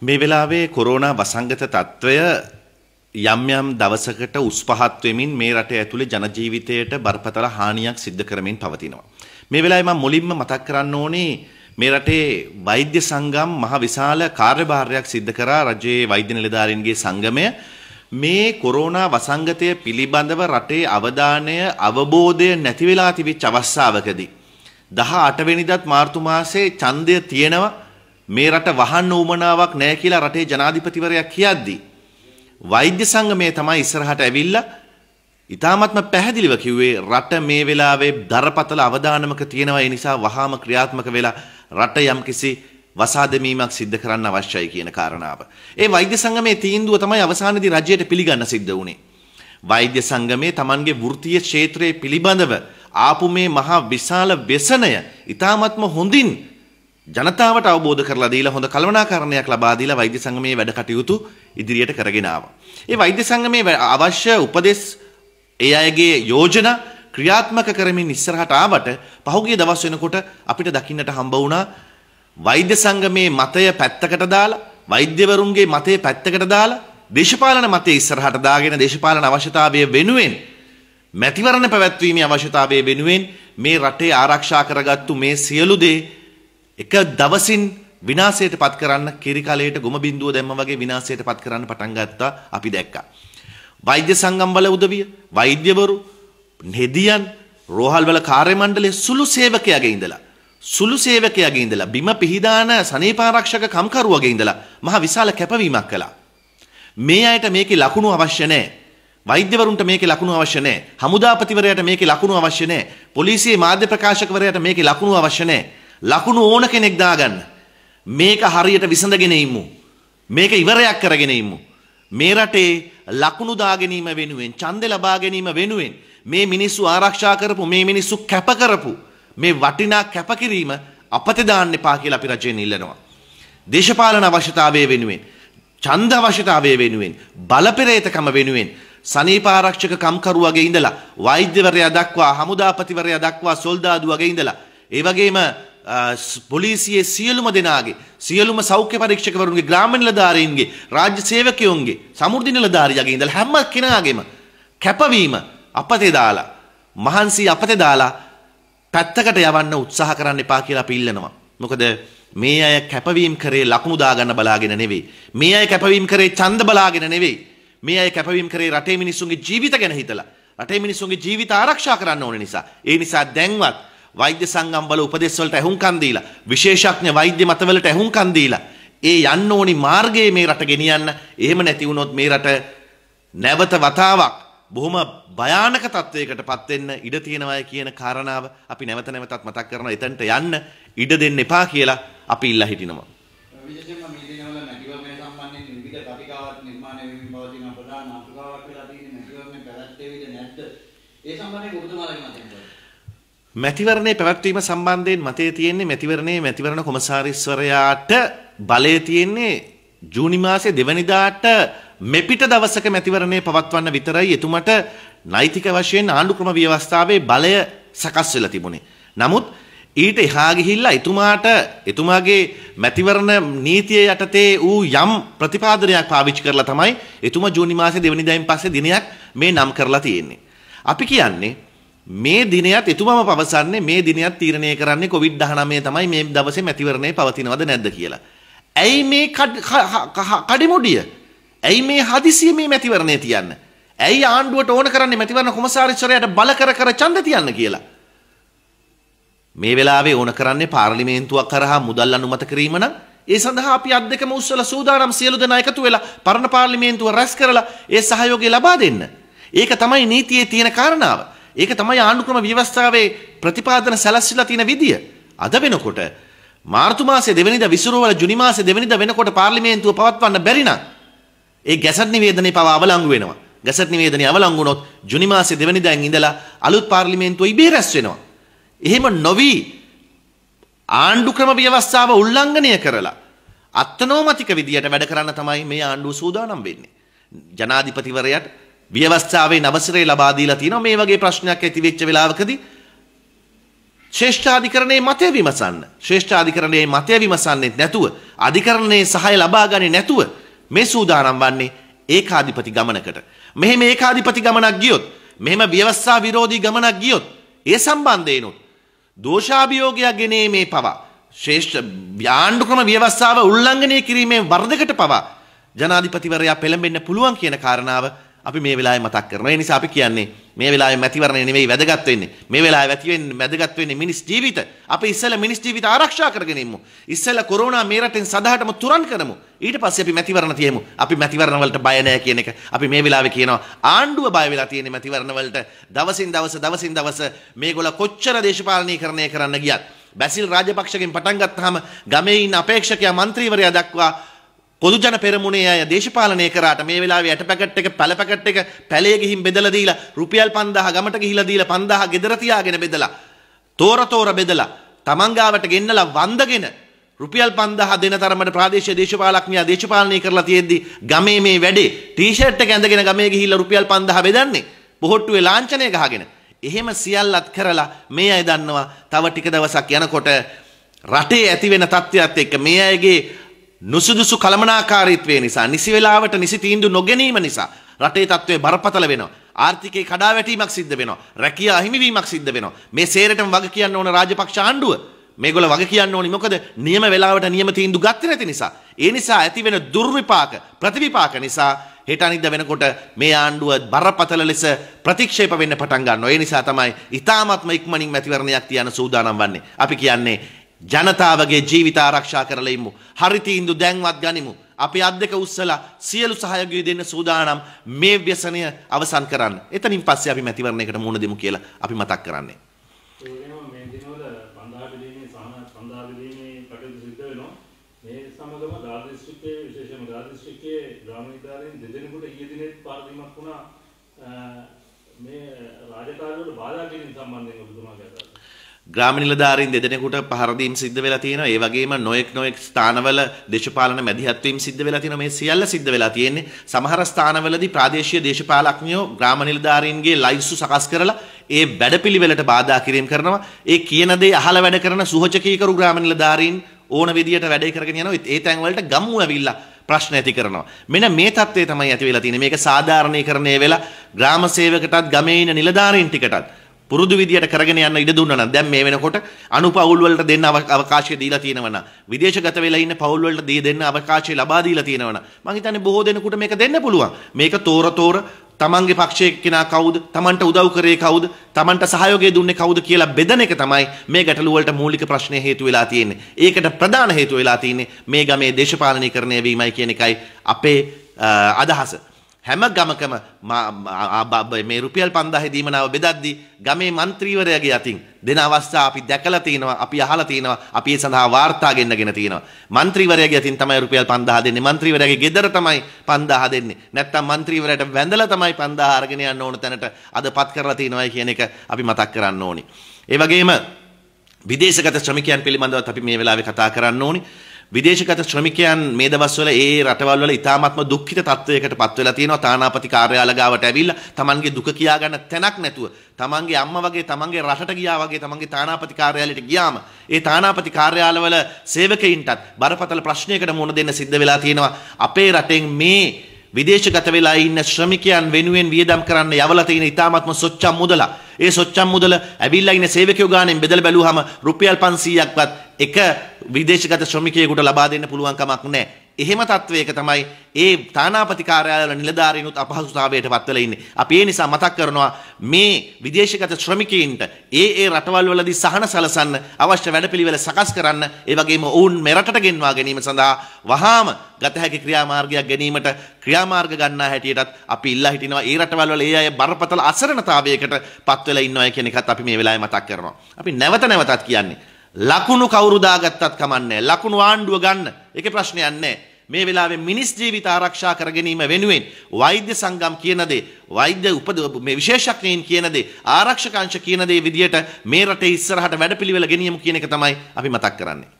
මේ වෙලාවේ කොරෝනා වසංගත తত্ত্বය යම් යම් දවසකට උස් පහත් වෙමින් මේ රටේ ඇතුලේ ජන ජීවිතයට බරපතල හානියක් සිද්ධ කරමින් පවතිනවා. මේ වෙලාවේ මම මුලින්ම මතක් කරන්න ඕනේ මේ රටේ වෛද්‍ය සංගම් මහ විශාල කාර්යභාරයක් සිද්ධ කරා රජයේ වෛද්‍ය නිලධාරීන්ගේ සංගමය මේ කොරෝනා වසංගතය පිළිබඳව රටේ අවධානය අවබෝධය නැති වෙලා තිබිච්ච අවස්ථාවකදී 18 වෙනිදාත් මාර්තු මාසේ ඡන්දය තියෙනවා මේ රට වහන්න උමනාවක් නැහැ කියලා රටේ ජනාධිපතිවරයා කියද්දී වෛද්‍ය සංගමය තමයි ඉස්සරහට ඇවිල්ලා ඉතාමත්ම පැහැදිලිව කිව්වේ රට මේ වෙලාවේ දරපතල අවදානමක තියෙනවා ඒ නිසා වහාම ක්‍රියාත්මක වෙලා රට යම්කිසි වසා දැමීමක් සිද්ධ කරන්න අවශ්‍යයි කියන කාරණාව. ඒ වෛද්‍ය සංගමේ තීන්දුව තමයි අවසානයේදී රජයට පිළිගන්න සිද්ධ වුණේ. වෛද්‍ය සංගමේ Tamanගේ වෘත්තීය ක්ෂේත්‍රයේ පිළිබඳව ආපු මේ මහා විශාල ව්‍යසනය ඉතාමත්ම හොඳින් ජනතාවට අවබෝධ කරලා දීලා හොඳ කළමනාකරණයක් ලබා දීලා වෛද්‍ය සංගමේ වැඩ කටයුතු ඉදිරියට කරගෙන ආවා. ඒ වෛද්‍ය සංගමේ අවශ්‍ය උපදෙස් ඒ අයගේ යෝජනා ක්‍රියාත්මක කරමින් ඉස්සරහට ආවට පහුගිය දවස් වෙනකොට අපිට දකින්නට හම්බ වුණා වෛද්‍ය සංගමේ මතය පැත්තකට දාලා වෛද්‍යවරුන්ගේ මතය පැත්තකට දාලා දේශපාලන මතය ඉස්සරහට දාගෙන දේශපාලන අවශ්‍යතාවය වෙනුවෙන් මැතිවරණ පැවැත්වීමේ අවශ්‍යතාවය වෙනුවෙන් මේ රටේ ආරක්ෂා කරගත්තු මේ සියලු දේ එක දවසින් විනාශයට පත් කරන්න කිරිකලයට ගොම බින්දුව දැම්ම වගේ විනාශයට පත් කරන්න පටන් ගත්තා අපි දැක්කා. වෛද්‍ය සංගම්වල උදවිය, වෛද්‍යවරු, නෙදියන්, රෝහල්වල කාර්ය මණ්ඩලයේ සුළු සේවකයාගේ ඉඳලා සුළු සේවකයාගේ ඉඳලා බිම පිහිදාන සනීපාරක්ෂක කම්කරුවගේ ඉඳලා මහ විශාල කැපවීමක් කළා. මේ අයට මේකේ ලකුණු අවශ්‍ය නැහැ. වෛද්‍යවරුන්ට මේකේ ලකුණු අවශ්‍ය නැහැ. හමුදාපතිවරයාට මේකේ ලකුණු අවශ්‍ය නැහැ. පොලිසියේ මාධ්‍ය ප්‍රකාශකවරයාට මේකේ ලකුණු අවශ්‍ය නැහැ. ලකුණු ඕන කෙනෙක් දාගන්න. මේක හරියට විසඳගෙන ඉමු. මේක ඉවරයක් කරගෙන ඉමු. මේ රටේ ලකුණු දාගැනීම වෙනුවෙන් ඡන්දෙ ලබා ගැනීම වෙනුවෙන් මේ මිනිස්සු ආරක්ෂා කරපු මේ මිනිස්සු කැප කරපු මේ වටිනා කැපකිරීම අපතේ දාන්න එපා කියලා අපි රජයෙන් ඉල්ලනවා. දේශපාලන අවශ්‍යතාවය වෙනුවෙන් ඡන්ද අවශ්‍යතාවය වෙනුවෙන් බලපෙරේතකම වෙනුවෙන් සනීපාරක්ෂක කම්කරුවගේ ඉඳලා වෛද්‍යවරයා දක්වා හමුදාපතිවරයා දක්වා සොල්දාදුවගේ ඉඳලා ඒ වගේම පොලිසියේ සියලුම දෙනාගේ සියලුම සෞඛ්‍ය පරීක්ෂකවරුන්ගේ ග්‍රාම නිලධාරීන්ගේ රාජ්‍ය සේවකයොන්ගේ සමෘද්ධි නිලධාරියාගේ ඉඳලා හැම කෙනාගේම කැපවීම අපතේ දාලා මහන්සි අපතේ දාලා පැත්තකට යවන්න උත්සාහ කරන්න එපා කියලා අපි ඉල්ලනවා. මොකද මේ අය කැපවීම කරේ ලකුණු දාගන්න බලාගෙන නෙවෙයි. මේ අය කැපවීම කරේ ඡන්ද බලාගෙන නෙවෙයි. මේ අය කැපවීම කරේ රටේ මිනිස්සුන්ගේ ජීවිත ගැන හිතලා. රටේ මිනිස්සුන්ගේ ජීවිත ආරක්ෂා කරන්න ඕන නිසා. ඒ නිසා දැන්වත් වෛද්‍ය සංගම්වල උපදෙස් වලට ඇහුම්කන් දීලා විශේෂඥ වෛද්‍ය මතවලට ඇහුම්කන් දීලා ඒ යන්න ඕනි මාර්ගයේ මේ රට ගෙනියන්න එහෙම නැති වුණොත් මේ රට නැවත වතාවක් බොහොම භයානක තත්වයකට පත් වෙන්න ඉඩ තියෙනවා කියන කාරණාව අපි නැවත නැවතත් මතක් කරනවා එතනට යන්න ඉඩ දෙන්න එපා කියලා අපි ඉල්ලා හිටිනවා විශේෂයෙන්ම මේ දිනවල මැටිවර්මය සම්බන්ධයෙන් විවිධ කතිකාවක් නිර්මාණය වෙමින් පවතින ප්‍රධාන අපකාවක් වෙලා තියෙන මැටිවර්මය පැවැත්වෙයිද නැද්ද ඒ සම්බන්ධයෙන් ඔබතුමාලගේ මතය මැතිවරණේ පැවැත්වීම සම්බන්ධයෙන් මතය තියෙන්නේ මැතිවරණේ මැතිවරණ කොමසාරිස්වරයාට බලය තියෙන්නේ ජූනි මාසේ දෙවනිදාට මෙපිට දවසක මැතිවරණේ පවත්වන්න විතරයි එතුමට නෛතික වශයෙන් ආණ්ඩු ක්‍රම ව්‍යවස්ථාවේ බලය සකස් වෙලා තිබුණේ. නමුත් ඊට එහා ගිහිල්ලා එතුමාට එතුමාගේ මැතිවරණ නීතිය යටතේ ඌ යම් ප්‍රතිපාදනයක් පාවිච්චි කරලා තමයි එතුමා ජූනි මාසේ දෙවනිදායින් පස්සේ දිනයක් මේ නම් කරලා තියෙන්නේ. අපි කියන්නේ මේ දිනයත් එතුමම පවසන්නේ මේ දිනයත් තීරණය කරන්නේ කොවිඩ් 19 තමයි මේ දවසේ මැතිවරණය පවතිනවද නැද්ද කියලා. ඇයි මේ කඩිමුඩිය? ඇයි මේ හදිසිය මේ මැතිවරණය තියන්න? ඇයි ආණ්ඩුවට ඕන කරන්නේ මැතිවරණ කොමසාරිස්වරයාට බල කර කර ඡන්ද තියන්න කියලා? මේ වෙලාවේ ඕන කරන්නේ පාර්ලිමේන්තුවක් කරහා මුදල් අනුමත කිරීම නම් ඒ සඳහා අපි අත් දෙකම උස්සලා සූදානම් සියලු දෙනා එකතු වෙලා පරණ පාර්ලිමේන්තුව රැස් කරලා ඒ සහයෝගය ලබා දෙන්න. ඒක තමයි නීතියේ තියෙන කාරණාව. ඒක තමයි ආණ්ඩුක්‍රම ව්‍යවස්ථාවේ ප්‍රතිපාදන සැලැස්විලා තියෙන විදිය. අද වෙනකොට මාර්තු මාසේ දෙවැනිදා විසුරුවල ජුනි මාසේ දෙවැනිදා වෙනකොට පාර්ලිමේන්තුව පවත්වන්න බැරි නම් ඒ ගැසට් නිවේදනය පවා අවලංගු වෙනවා. ගැසට් නිවේදනය අවලංගු වුණොත් ජුනි මාසේ දෙවැනිදාන් ඉඳලා අලුත් පාර්ලිමේන්තුව ඉබේ රැස් වෙනවා. එහෙම නොවි ආණ්ඩුක්‍රම ව්‍යවස්ථාව උල්ලංඝනය කරලා අත්නෝමතික විදියට වැඩ කරන්න තමයි මේ ආණ්ඩුව සූදානම් වෙන්නේ. ජනාධිපතිවරයාට ව්‍යවස්ථාවේ නවසරේ ලබා දීලා තිනවා මේ වගේ ප්‍රශ්නයක් ඇති වෙච්ච වෙලාවකදී ශ්‍රේෂ්ඨාධිකරණයේ මතය විමසන්න. ශ්‍රේෂ්ඨාධිකරණයේ මතය විමසන්නේ නැතුව අධිකරණයේ සහාය ලබා ගන්නේ නැතුව මේ සූදානම් වන්නේ ඒකාධිපති ගමනකට. මෙහෙම ඒකාධිපති ගමනක් ගියොත් මෙහෙම ව්‍යවස්ථා විරෝධී ගමනක් ගියොත් ඒ සම්බන්ධයෙන්ුත් දෝෂාභියෝගයක් ගෙනීමේ පවා ශ්‍රේෂ්ඨ ව්‍යාණ්ඩුක්‍රම ව්‍යවස්ථාව උල්ලංඝනය කිරීමේ වරදකට පවා ජනාධිපතිවරයා පෙළඹෙන්න පුළුවන් කියන කාරණාව අපි මේ වෙලාවේ මතක් කරනවා. ඒ නිසා අපි කියන්නේ මේ වෙලාවේ මැතිවරණය නෙමෙයි වැදගත් වෙන්නේ. මේ වෙලාවේ වැති වෙන්නේ වැදගත් වෙන්නේ මිනිස් ජීවිත. අපි ඉස්සෙල්ලා මිනිස් ජීවිත ආරක්ෂා කරගෙන ඉමු. ඉස්සෙල්ලා කොරෝනා මේ රටෙන් සදාටම තුරන් කරමු. ඊට පස්සේ අපි මැතිවරණ තියමු. අපි මැතිවරණ වලට බය නැහැ කියන එක. අපි මේ වෙලාවේ කියනවා ආණ්ඩුව බය වෙලා තියෙන මැතිවරණ වලට. දවසින් දවස දවසින් දවස මේගොල්ල කොච්චර දේශපාලනීකරණය කරන්න ගියත්. බැසිල් රාජපක්ෂගෙන් පටන් ගත්තාම ගමේ ඉන්න අපේක්ෂකයා മന്ത്രിවරයා දක්වා පොදුජන පෙරමුණේ අය දේශපාලනය කරාට මේ වෙලාවේ ඇට පැකට් එක පැල පැකට් එක පැලේ ගිහින් බෙදලා දීලා රුපියල් 5000 ගමට ගිහිලා දීලා 5000 ගෙදර තියාගෙන බෙදලා තෝර තෝර බෙදලා තමන් ගාවට ගෙන්නලා වන්දගෙන රුපියල් 5000 දෙන තරමට ප්‍රාදේශීය දේශපාලකඥයා දේශපාලනය කරලා තියෙද්දි ගමේ මේ වැඩේ ටී-ෂර්ට් එක ඇඳගෙන ගමේ ගිහිල්ලා රුපියල් 5000 බෙදන්නේ බොහොට්ටුවේ ලාංඡනය ගහගෙන එහෙම සියල්ලත් කරලා මේ අය දන්නවා තව ටික දවසක් යනකොට රටේ ඇති වෙන තත්ත්වයක් එක්ක මේ අයගේ නුසුදුසු කළමනාකාරීත්වය නිසා නිසි වෙලාවට නිසි තීන්දුව නොගැනීම නිසා රටේ තත්ත්වය බරපතල වෙනවා ආර්ථිකයේ කඩාවැටීමක් සිද්ධ වෙනවා රැකියා අහිමිවීමක් සිද්ධ වෙනවා මේ සේරටම වග කියන්න ඕන රාජපක්ෂ ආණ්ඩුව මේගොල්ල වග කියන්න ඕනි මොකද නියම වෙලාවට නියම තීන්දුව ගත්තේ නැති නිසා ඒ නිසා ඇති වෙන දුර්විපාක ප්‍රතිවිපාක නිසා හෙට අනිද්දා වෙනකොට මේ ආණ්ඩුව බරපතල ලෙස ප්‍රතික්ෂේප වෙන්න පටන් ගන්නවා ඒ නිසා තමයි ඊ타මාත්ම ඉක්මනින් මැතිවරණයක් තියන සූදානම් වන්නේ අපි කියන්නේ ජනතාවගේ ජීවිත ආරක්ෂා කරලා ඉමු. හරි තීන්දු දැන්වත් ගනිමු. අපි අත් දෙක උස්සලා සියලු සහයෝගය දෙන්න සූදානම් මේ ව්‍යසනය අවසන් කරන්න. එතනින් පස්සේ අපි මැතිවරණයකට මුහුණ දෙමු කියලා අපි මතක් කරන්නේ. ග්‍රාමීතාරයන් දෙදෙනෙකුට ඊයේ දිනෙත් පාරදීමක් වුණා මේ රාජකාරිවල බාධා කිරීම සම්බන්ධයෙන් ඔබතුමා කතා ග්‍රාම නිලධාරීන් දෙදෙනෙකුට පහර දීම් සිද්ධ වෙලා තියෙනවා. ඒ වගේම නොඑක් නොඑක් ස්ථානවල දේශපාලන මැදිහත් වීම සිද්ධ වෙලා තියෙනවා. මේ සියල්ල සිද්ධ වෙලා තියෙන්නේ. සමහර ස්ථානවලදී ප්‍රාදේශීය දේශපාලඥයෝ ග්‍රාම නිලධාරීන්ගේ ලයිස්තු සකස් කරලා ඒ වැඩපිළිවෙලට බාධා කිරීම කරනවා. ඒ කියන දේ අහලා වැඩ කරන සුහචකීකරු ග්‍රාම නිලධාරීන් ඕන විදියට වැඩේ කරගෙන යනවා. ඒ තැන් වලට ගම්මු ඇවිල්ලා ප්‍රශ්න ඇති කරනවා. මෙන්න මේ தත්ත්වය තමයි ඇති වෙලා තියෙන්නේ. මේක සාධාරණීකරණය වෙලා ග්‍රාම සේවකටත් ගමේ ඉන්න නිලධාරීන් ටිකටත් පුරුදු විදියට කරගෙන යන්න ඉඩ දුන්නා නම් දැන් මේ වෙනකොට අනුපවුල් වලට දෙන්න අවකාශය දීලා තියෙනවා නම් විදේශගත වෙලා ඉන්න පවුල් වලට දී දෙන්න අවකාශය ලබා දීලා තියෙනවා නම් මම හිතන්නේ බොහෝ දෙනෙකුට මේක දෙන්න පුළුවන් මේක තෝර තෝර තමන්ගේ පක්ෂයේ කෙනා කවුද තමන්ට උදව් කරේ කවුද තමන්ට සහයෝගය දුන්නේ කවුද කියලා බෙදන එක තමයි මේ ගැටලුව වලට මූලික ප්‍රශ්නේ හේතු වෙලා තියෙන්නේ. ඒකට ප්‍රධාන හේතු වෙලා තියෙන්නේ මේ ගමේ දේශපාලනීකරණය වීමයි කියන එකයි අපේ අදහස. හැම ගමකම මේ රුපියල් 5000 දීමනාව බෙදද්දී ගමේ മന്ത്രിවරයාගේ අතින් දෙන අවස්ථා අපි දැකලා තිනවා අපි අහලා තිනවා අපි ඒ සඳහා වාර්තා ගෙන්නගෙන තිනවා മന്ത്രിවරයාගේ අතින් තමයි රුපියල් 5000 දෙන්නේ മന്ത്രിවරයාගේ ගෙදර තමයි 5000 දෙන්නේ නැත්තම් മന്ത്രിවරයාට වැඳලා තමයි 5000 අරගෙන යන්න ඕන තැනට අදපත් කරලා තිනවායි කියන එක අපි මතක් කරන්න ඕනි ඒ වගේම විදේශගත ශ්‍රමිකයන් පිළිබඳවත් අපි මේ වෙලාවේ කතා කරන්න ඕනි විදේශගත ශ්‍රමිකයන් මේ දවස්වල ඒ රටවල් වල ඉතාමත්ම දුක්ඛිත තත්වයකට පත් වෙලා තියෙනවා තානාපති කාර්යාල ගාවට ඇවිල්ලා තමන්ගේ දුක කියා ගන්න තැනක් නැතුව තමන්ගේ අම්මා වගේ තමන්ගේ රටට ගියා වගේ තමන්ගේ තානාපති කාර්යාලයට ගියාම ඒ තානාපති කාර්යාලවල සේවකයින්ටත් බරපතල ප්‍රශ්නයකට මුහුණ දෙන්න සිද්ධ වෙලා තියෙනවා අපේ රටෙන් මේ විදේශගත වෙලා ඉන්න ශ්‍රමිකයන් වෙනුවෙන් වියදම් කරන්න යවලා තියෙන ඉතාමත්ම සොච්චම් මුදල. ඒ සොච්චම් මුදල ඇවිල්ලා ඉන්න සේවකයෝ ගානෙන් බෙදලා බැලුවාම රුපියල් 500ක්වත් එක විදේශගත ශ්‍රමිකයෙකුට ලබා දෙන්න පුළුවන් කමක් නැහැ. එහෙම තත්වයක තමයි ඒ තානාපති කාර්යාලවල නිලධාරීනුත් අපහසුතාවයට පත් වෙලා ඉන්නේ. අපි ඒ නිසා මතක් කරනවා මේ විදේශගත ශ්‍රමිකයින්ට ඒ ඒ රටවල් වලදී සහන සලසන්න අවශ්‍ය වැඩපිළිවෙල සකස් කරන්න, ඒ වගේම ඔවුන් මෙරටට ගෙන්වා ගැනීම සඳහා වහාම ගත හැකි ක්‍රියාමාර්ගයක් ගැනීමට ක්‍රියාමාර්ග ගන්නා හැටියටත් අපි ඉල්ලා හිටිනවා. ඒ රටවල් වල ඒ අය බරපතල අසරණතාවයකට පත් වෙලා ඉන්නවා කියන එකත් අපි මේ වෙලාවේ මතක් කරනවා. අපි නැවත නැවතත් කියන්නේ ලකුණු කවුරුදාගත්තත් කමන්නේ ලකුණු ආණ්ඩුව ගන්න එක ප්‍රශ්නයක් නැහැ. මේ වෙලාවේ මිනිස් ජීවිත ආරක්ෂා කර ගැනීම වෙනුවෙන් වෛද්‍ය සංගම් කියන දේ වෛද්‍ය උපද මේ විශේෂඥයින් කියන දේ ආරක්ෂක අංශ කියන දේ විදියට මේ රටේ ඉස්සරහට වැඩපිළිවෙල ගෙනියමු කියන එක තමයි අපි මතක් කරන්නේ.